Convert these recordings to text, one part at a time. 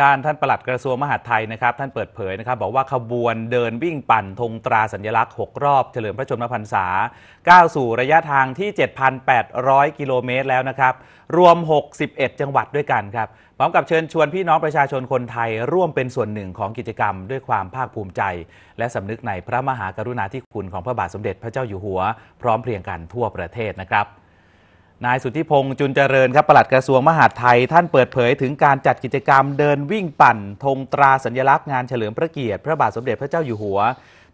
ด้านท่านปลัดกระทรวงมหาดไทยนะครับ ท่านเปิดเผยนะครับ บอกว่าขบวนเดินวิ่งปั่นธงตราสัญลักษณ์6รอบเฉลิมพระชนมพรรษาก้าวสู่ระยะทางที่ 7,800 กิโลเมตรแล้วนะครับ รวม 61 จังหวัดด้วยกันครับพร้อมกับเชิญชวนพี่น้องประชาชนคนไทย ร่วมเป็นส่วนหนึ่งของกิจกรรมด้วยความภาคภูมิใจ และสำนึกในพระมหากรุณาธิคุณของพระบาทสมเด็จพระเจ้าอยู่หัว พร้อมเพรียงกันทั่วประเทศนะครับนายสุทธิพงษ์จุนเจริญครับปลัดกระทรวงมหาดไทย ท่านเปิดเผยถึงการจัดกิจกรรมเดินวิ่งปั่นธงตราสัญลักษณ์งานเฉลิมพระเกียรติ พระบาทสมเด็จพระเจ้าอยู่หัว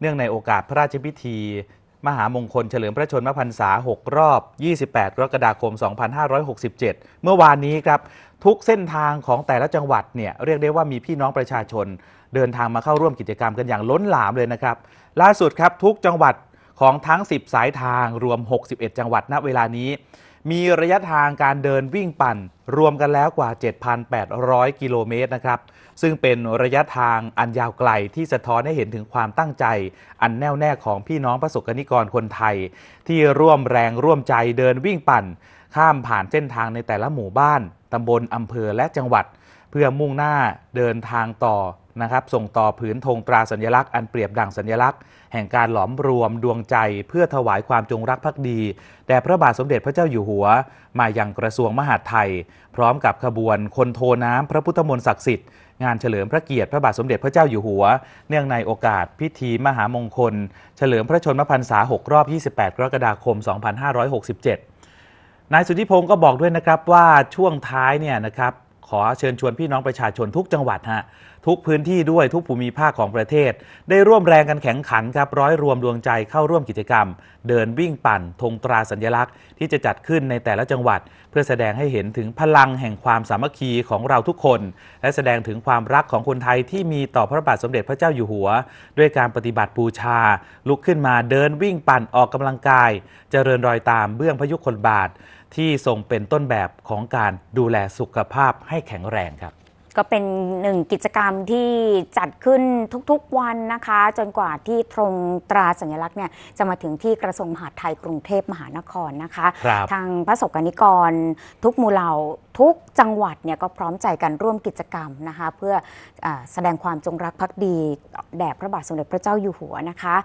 เนื่องในโอกาสพระราชพิธี มหามงคลเฉลิมพระชนมพรรษา 6 รอบ 28กรกฎาคม 2567 เมื่อวานนี้ครับ ทุกเส้นทางของแต่ละจังหวัดเนี่ยเรียกได้ว่ามีพี่น้องประชาชน เดินทางมาเข้าร่วมกิจกรรมกันอย่างล้นหลามเลยนะครับล่าสุดครับทุกจังหวัดของทั้ง 10 สายทางรวม 61 จังหวัดณเวลานี้มีระยะทางการเดินวิ่งปั่น รวมกันแล้วกว่า 7,800 กิโลเมตรนะครับ ซึ่งเป็นระยะทางอันยาวไกลที่สะท้อนให้เห็นถึงความตั้งใจ อันแน่วแน่ของพี่น้องประสบกนิกรคนไทย ที่ร่วมแรงร่วมใจเดินวิ่งปั่น ข้ามผ่านเส้นทางในแต่ละหมู่บ้าน ตำบลอำเภอและจังหวัด เพื่อมุ่งหน้าเดินทางต่อนะครับส่งต่อผืนธงตราสัญลักษณ์อันเปรียบดั่งสัญลักษณ์แห่งการหลอมรวมดวงใจเพื่อถวายความจงรักภักดีแด่พระบาทสมเด็จพระเจ้าอยู่หัว มาอย่างกระทรวง มหาดไทย พร้อมกับขบวนคนโทน้ำ พระพุทธมนต์ศักดิ์สิทธิ์งานเฉลิมพระเกียรติพระบาทสมเด็จพระเจ้าอยู่หัว เนื่องในโอกาสพิธีมหามงคล เฉลิมพระชนมพรรษา6รอบ 28กรกฎาคม 2567นายสุธิพงศ์ก็บอกด้วยนะครับว่าช่วงท้ายเนี่ยนะครับขอเชิญชวนพี่น้องประชาชนทุกจังหวัดฮะทุกพื้นที่ด้วยทุกภูมิภาคของประเทศ ได้ร่วมแรงกันแข่งขันครับร้อยรวมดวงใจเข้าร่วมกิจกรรม เดินวิ่งปั่นธงตราสัญลักษณ์ที่จะจัดขึ้นในแต่ละจังหวัด เพื่อแสดงให้เห็นถึงพลังแห่งความสามัคคีของเราทุกคน และแสดงถึงความรักของคนไทยที่มีต่อพระบาทสมเด็จพระเจ้าอยู่หัว ด้วยการปฏิบัติบูชาลุกขึ้นมาเดินวิ่งปั่นออกกำลังกายจเจริญรอยตามเบื้องพยุคนบาท ที่ทรงเป็นต้นแบบของการดูแลสุขภาพให้แข็งแรงครับก็เป็นหนึ่งกิจกรรมที่จัดขึ้นทุกๆวันนะคะ จนกว่าที่ตรงตราสัญลักษณ์เนี่ยจะมาถึงที่กระทรวงมหาดไทยกรุงเทพมหานครนะคะคทางพระสบกนิกรทุกมูเหล่าทุกจังหวัดเนี่ยก็พร้อมใจกันร่วมกิจกรรมนะคะ เพื่ออแสดงความจงรักภักดีแด่พระบาทสมเด็จพระเจ้าอยู่หัวนะคะ